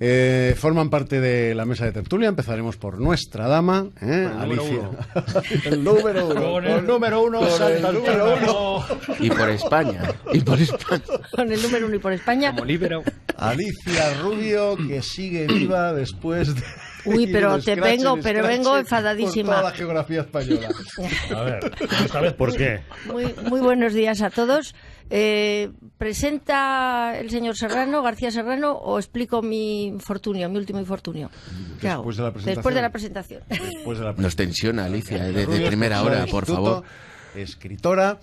Eh, forman parte de la mesa de tertulia. Empezaremos por nuestra dama, ¿eh? Alicia. el número uno. el número uno. Y por España. Y por España. Con el número uno y por España. Como Alicia Rubio, que sigue viva después de Uy, pero te vengo, pero vengo enfadadísima. Por toda la geografía española. a ver, ¿sabes por qué? Muy, muy buenos días a todos. Eh, ¿Presenta el señor Serrano, García Serrano, o explico mi infortunio, mi último infortunio? Después, De la presentación. Después de la presentación. Nos tensiona, Alicia, eh, de, primera hora, por favor. Escritora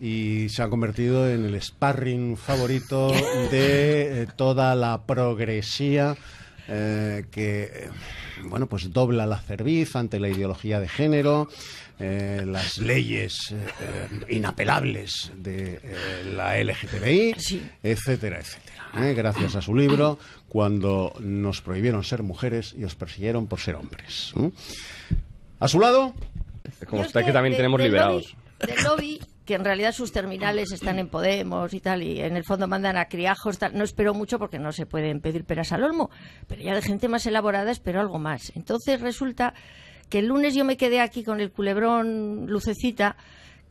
y se ha convertido en el sparring favorito de eh, toda la progresía eh, que bueno, pues dobla la cerviz ante la ideología de género, eh, las leyes eh, inapelables de la LGTBI, etcétera, etcétera. Gracias a su libro, cuando nos prohibieron ser mujeres y os persiguieron por ser hombres. ¿A su lado? Como usted que, también tenemos liberados que en realidad sus terminales están en Podemos y tal, y en el fondo mandan a criajos, no espero mucho porque no se pueden pedir peras al olmo, pero ya de gente más elaborada espero algo más. Entonces resulta que el lunes yo me quedé aquí con el culebrón Lucecita,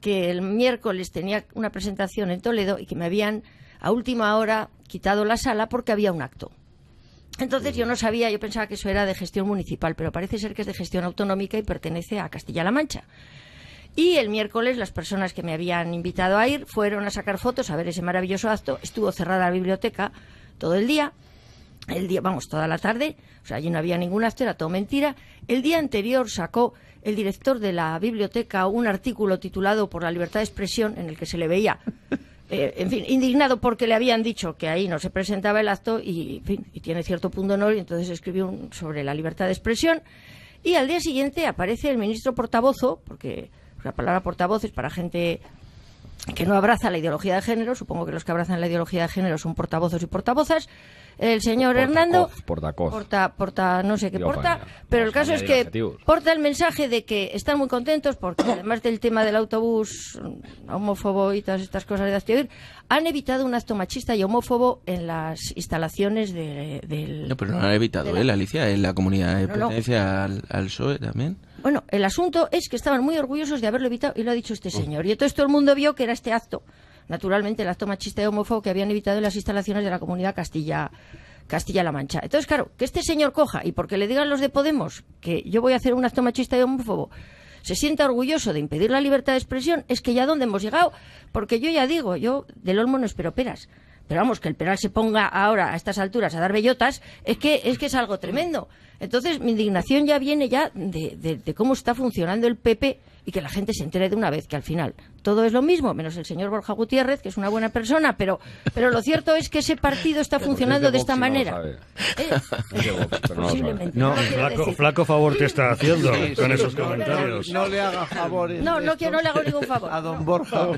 que el miércoles tenía una presentación en Toledo y que me habían a última hora quitado la sala porque había un acto. Entonces yo no sabía, yo pensaba que eso era de gestión municipal, pero parece ser que es de gestión autonómica y pertenece a Castilla-La Mancha. Y el miércoles las personas que me habían invitado a ir fueron a sacar fotos a ver ese maravilloso acto. Estuvo cerrada la biblioteca todo el día, el día, vamos, toda la tarde, o sea, allí no había ningún acto, era todo mentira. El día anterior sacó el director de la biblioteca un artículo titulado Por la libertad de expresión, en el que se le veía, eh, en fin, indignado porque le habían dicho que ahí no se presentaba el acto y, en fin, y tiene cierto punto honor, y entonces escribió un, sobre la libertad de expresión. Y al día siguiente aparece el ministro portavoz, porque la palabra portavoz es para gente que no abraza la ideología de género, supongo que los que abrazan la ideología de género son portavozos y portavozas. El señor Hernando porta, porta, no sé qué porta, pero el caso es que porta el mensaje de que están muy contentos porque además del tema del autobús homófobo y todas estas cosas de han evitado un acto machista y homófobo en las instalaciones del... De, no, pero no lo han evitado, la, ¿eh? Alicia, en ¿eh? la comunidad, de ¿eh? pertenencia Al, al PSOE también. Bueno, el asunto es que estaban muy orgullosos de haberlo evitado y lo ha dicho este señor. Y entonces todo el mundo vio que era este acto, naturalmente el acto machista y homófobo que habían evitado en las instalaciones de la comunidad castilla. Castilla-La Mancha. Entonces, claro, que este señor coja y porque le digan los de Podemos que yo voy a hacer un acto machista y homófobo, se sienta orgulloso de impedir la libertad de expresión, es que ya dónde hemos llegado. Porque yo ya digo, yo del Olmo no espero peras. Pero vamos, que el Peral se ponga ahora a estas alturas a dar bellotas, es que es, que es algo tremendo. Entonces, mi indignación ya viene ya de, cómo está funcionando el PP y que la gente se entere de una vez que al final todo es lo mismo, menos el señor Borja Gutiérrez, que es una buena persona, pero, pero lo cierto es que ese partido está funcionando de, esta manera. Eh, no, flaco, favor te está haciendo con esos comentarios. No, le haga No, no, que no le hago ningún favor. A don Borja,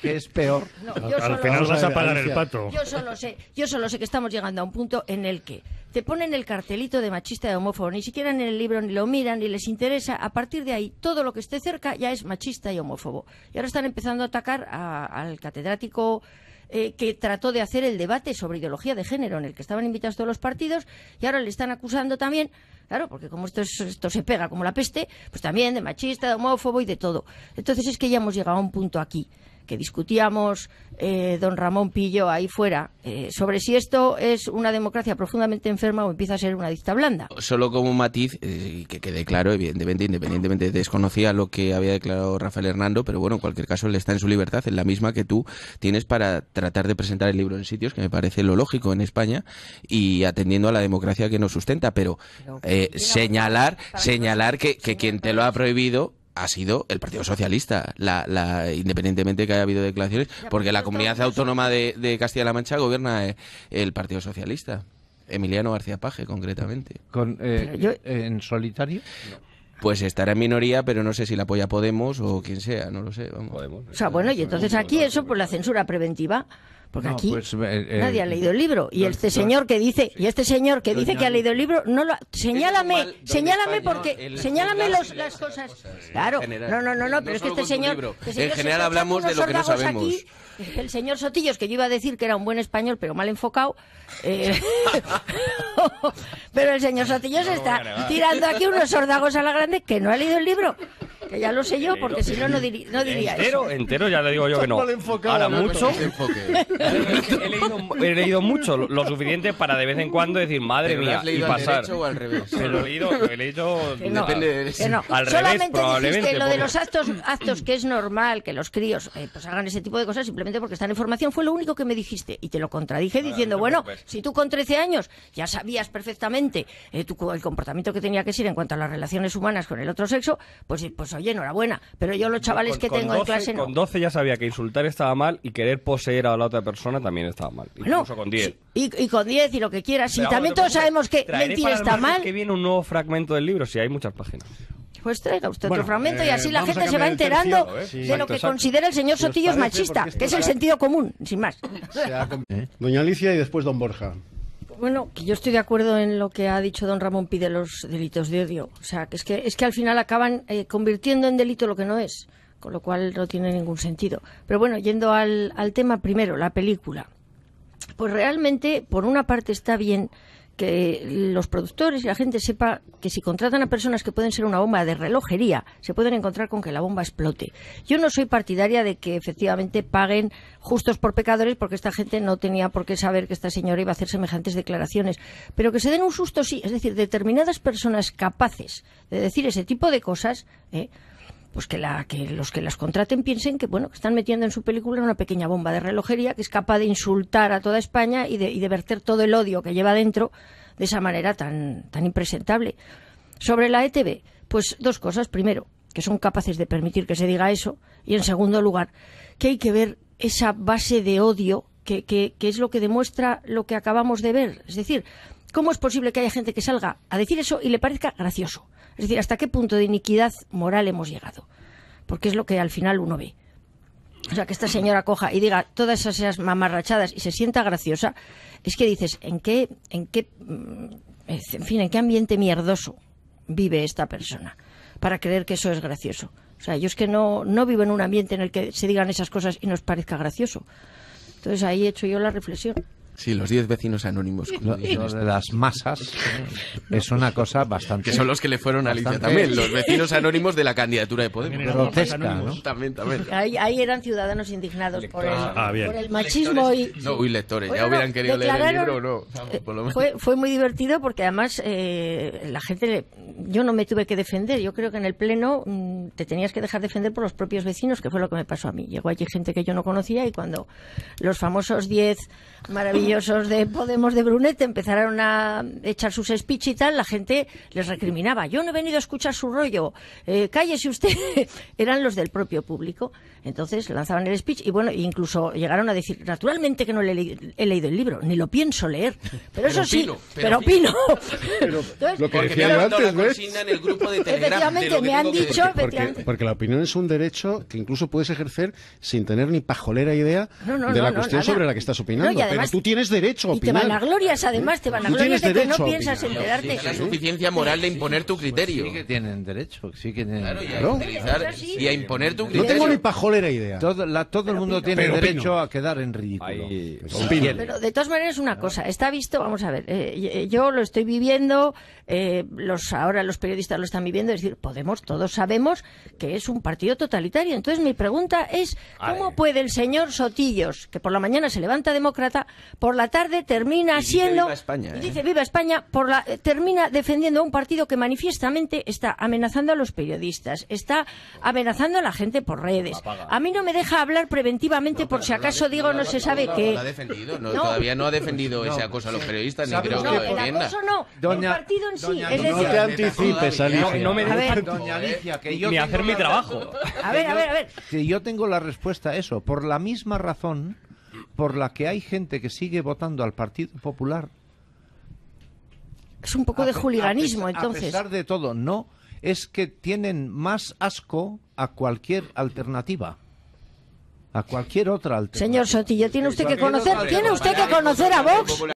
que es peor. Yo al final vas a pagar el pato. Yo solo, sé, yo solo sé que estamos llegando a un punto en el que te ponen el cartel de machista y de homófobo. Ni siquiera en el libro ni lo miran ni les interesa. A partir de ahí, todo lo que esté cerca ya es machista y homófobo. Y ahora están empezando a atacar al catedrático eh, que trató de hacer el debate sobre ideología de género en el que estaban invitados todos los partidos y ahora le están acusando también, claro, porque como esto, esto se pega como la peste, pues también de machista, de homófobo y de todo. Entonces es que ya hemos llegado a un punto aquí que discutíamos eh, don Ramón Pillo ahí fuera eh, sobre si esto es una democracia profundamente enferma o empieza a ser una dicta blanda. Solo como un matiz, eh, que quede claro, evidentemente, independientemente, desconocía lo que había declarado Rafael Hernando, pero bueno, en cualquier caso, él está en su libertad, en la misma que tú tienes para tratar de presentar el libro en sitios, que me parece lo lógico en España, y atendiendo a la democracia que nos sustenta, pero, pero eh, señalar, señalar que, que quien te lo ha prohibido ha sido el Partido Socialista, la, la, independientemente que haya habido declaraciones, porque la comunidad autónoma de, Castilla-La Mancha gobierna eh, el Partido Socialista. Emiliano García Paje, concretamente. ¿Con, eh, eh, ¿En solitario? Pues estará en minoría, pero no sé si la apoya Podemos o quien sea, no lo sé. Vamos. o sea, bueno, y entonces aquí eso, por la censura preventiva. Porque aquí pues, eh, eh, nadie ha eh, leído el libro. Y este señor que dice, y este señor que dice que ha leído el libro, no lo señálame, señálame porque señálame las cosas. claro, no, no, no, no, pero es que este señor, este en general hablamos de lo que no sabemos. el señor Sotillos, que yo iba a decir que era un buen español, pero mal enfocado. pero el señor Sotillos está tirando aquí unos sordagos a la grande que no ha leído el libro. Que ya lo sé yo, porque si no, no, diría, entero, Entero, ya le digo yo que no. Ahora, mucho. he, leído, mucho, lo suficiente para de vez en cuando decir, madre mía, y pasar. ¿Al al revés? he leído, he no, no. Solamente lo de los actos, actos que es normal que los críos eh, pues hagan ese tipo de cosas simplemente porque están en formación, fue lo único que me dijiste. Y te lo contradije ah, diciendo, bueno, si tú con 13 años ya sabías perfectamente eh, el comportamiento que tenía que ser en cuanto a las relaciones humanas con el otro sexo, pues, pues oye, enhorabuena. Pero yo los chavales que tengo en clase no. Con 12 ya sabía que insultar estaba mal y querer poseer a la otra persona también estaba mal. incluso con 10. Y, con 10 y lo que quieras. y también todos sabemos que mentir está mal. que viene un nuevo fragmento del libro, si hay muchas páginas pues traiga usted otro fragmento y eh, así la gente se va enterando ¿eh? de lo que considera el señor Sotillo es machista, que es el sentido común, sin más. ¿Eh? Doña Alicia y después don Borja. Bueno, que yo estoy de acuerdo en lo que ha dicho don Ramón Pide los delitos de odio. O sea, que es que, es que al final acaban eh, convirtiendo en delito lo que no es, con lo cual no tiene ningún sentido. Pero bueno, yendo al, al tema primero, la película. Pues realmente, por una parte está bien que los productores y la gente sepa que si contratan a personas que pueden ser una bomba de relojería, se pueden encontrar con que la bomba explote. Yo no soy partidaria de que efectivamente paguen justos por pecadores porque esta gente no tenía por qué saber que esta señora iba a hacer semejantes declaraciones, pero que se den un susto sí, es decir, determinadas personas capaces de decir ese tipo de cosas, ¿eh? pues que, la, que los que las contraten piensen que bueno que están metiendo en su película una pequeña bomba de relojería que es capaz de insultar a toda España y de, verter todo el odio que lleva dentro de esa manera tan, tan impresentable. Sobre la ETB, pues dos cosas. Primero, que son capaces de permitir que se diga eso. Y en segundo lugar, que hay que ver esa base de odio que, que es lo que demuestra lo que acabamos de ver. Es decir, ¿Cómo es posible que haya gente que salga a decir eso y le parezca gracioso? Es decir, ¿hasta qué punto de iniquidad moral hemos llegado? Porque es lo que al final uno ve. O sea, que esta señora coja y diga todas esas mamarrachadas y se sienta graciosa, es que dices, ¿en qué, en qué, mm, en fin, en qué ambiente mierdoso vive esta persona para creer que eso es gracioso? O sea, yo es que no, no vivo en un ambiente en el que se digan esas cosas y nos parezca gracioso. Entonces ahí he hecho yo la reflexión. Sí, los 10 vecinos anónimos. los de las masas es una cosa bastante. Que son los que le fueron a Alicia también, los vecinos anónimos de la candidatura de Podemos. También, también. Ahí, eran ciudadanos indignados por ah, el, machismo y. No, uy, lectores, ya hubieran querido leer el libro no. Fue, muy divertido porque además eh, la gente. Yo no me tuve que defender. Yo creo que en el Pleno mm, te tenías que dejar defender por los propios vecinos, que fue lo que me pasó a mí. Llegó allí gente que yo no conocía y cuando los famosos 10 maravillosos maravillosos de Podemos de Brunet empezaron a echar sus speech y tal, la gente les recriminaba. Yo no he venido a escuchar su rollo. Eh, cállese usted. Eran los del propio público. Entonces lanzaban el speech y bueno, incluso llegaron a decir, naturalmente que no he leído el libro, ni lo pienso leer. Pero, eso sí, pero, opino. lo que decían antes, ¿ves? En efectivamente, me han dicho. Porque, la opinión es un derecho que incluso puedes ejercer sin tener ni pajolera idea de la cuestión sobre la que estás opinando. pero tú tienes tienes derecho a opinar. Y te vanaglorias, además, te vanaglorias de que no piensas en la suficiencia moral de imponer tu pues criterio. sí que tienen derecho, sí que tienen Claro, y a, utilizar- y a imponer tu criterio... No tengo ni pajolera idea. Todo, el mundo tiene derecho a quedar en ridículo. Pero de todas maneras una cosa, está visto, vamos a ver, eh, yo lo estoy viviendo, eh, los ahora los periodistas lo están viviendo, es decir, Podemos, todos sabemos que es un partido totalitario. Entonces mi pregunta es, ¿cómo puede el señor Sotillos, que por la mañana se levanta demócrata, por la tarde termina siendo. viva España, ¿eh? dice viva España, por la, eh, termina defendiendo a un partido que manifiestamente está amenazando a los periodistas, está amenazando a la gente por redes. A mí no me deja hablar preventivamente por si acaso digo no, se sabe qué. No ha defendido, todavía no ha defendido ese acoso a los periodistas, ni creo que lo defienda. no, el partido en sí. Es no No, me deja Doña Alicia, que yo. Ni hacer mi trabajo. A ver, a ver, a ver. Que yo tengo la respuesta a eso. Por la misma razón por la que hay gente que sigue votando al Partido Popular. Es un poco de juliganismo, entonces. A pesar de todo, no, es que tienen más asco a cualquier alternativa a cualquier otra alternativa. Señor Sotillo, tiene usted que conocer, tiene usted que conocer a Vox.